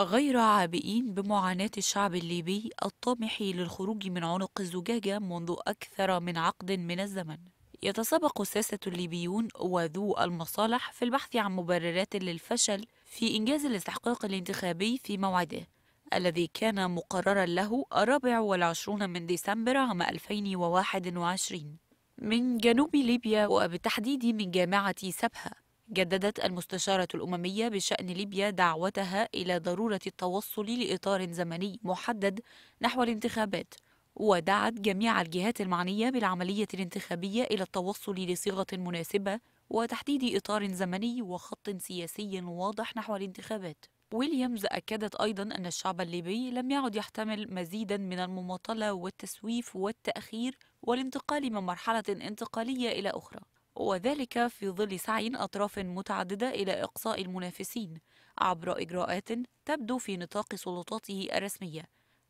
غير عابئين بمعاناة الشعب الليبي الطامح للخروج من عنق الزجاجة منذ أكثر من عقد من الزمن يتسابق الساسة الليبيون وذو المصالح في البحث عن مبررات للفشل في إنجاز الاستحقاق الانتخابي في موعده الذي كان مقررا له الرابع والعشرون من ديسمبر عام 2021 من جنوب ليبيا وبالتحديد من جامعة سبها جددت المستشارة الأممية بشأن ليبيا دعوتها إلى ضرورة التوصل لإطار زمني محدد نحو الانتخابات ودعت جميع الجهات المعنية بالعملية الانتخابية إلى التوصل لصيغة مناسبة وتحديد إطار زمني وخط سياسي واضح نحو الانتخابات ويليامز أكدت أيضا أن الشعب الليبي لم يعد يحتمل مزيدا من المماطلة والتسويف والتأخير والانتقال من مرحلة انتقالية إلى أخرى وذلك في ظل سعي أطراف متعددة إلى إقصاء المنافسين عبر إجراءات تبدو في نطاق سلطاته الرسمية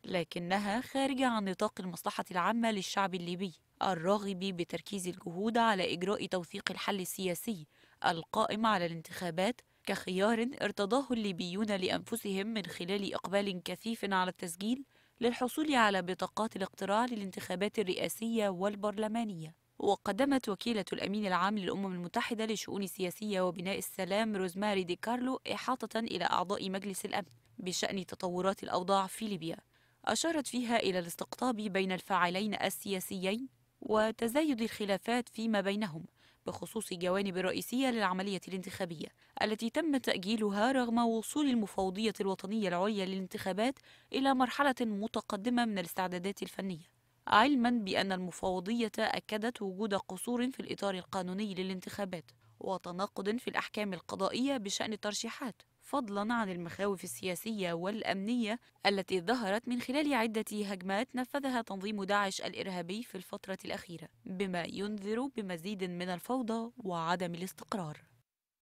لكنها خارجة عن نطاق المصلحة العامة للشعب الليبي الراغب بتركيز الجهود على إجراء توثيق الحل السياسي القائم على الانتخابات كخيار ارتضاه الليبيون لأنفسهم من خلال إقبال كثيف على التسجيل للحصول على بطاقات الاقتراع للانتخابات الرئاسية والبرلمانية وقدمت وكيلة الأمين العام للأمم المتحدة للشؤون السياسية وبناء السلام روزماري دي كارلو إحاطة إلى أعضاء مجلس الأمن بشأن تطورات الأوضاع في ليبيا أشارت فيها إلى الاستقطاب بين الفاعلين السياسيين وتزايد الخلافات فيما بينهم بخصوص جوانب رئيسية للعملية الانتخابية التي تم تأجيلها رغم وصول المفوضية الوطنية العليا للانتخابات إلى مرحلة متقدمة من الاستعدادات الفنية علما بأن المفوضية أكدت وجود قصور في الإطار القانوني للانتخابات وتناقض في الأحكام القضائية بشأن الترشيحات فضلا عن المخاوف السياسية والأمنية التي ظهرت من خلال عدة هجمات نفذها تنظيم داعش الإرهابي في الفترة الأخيرة بما ينذر بمزيد من الفوضى وعدم الاستقرار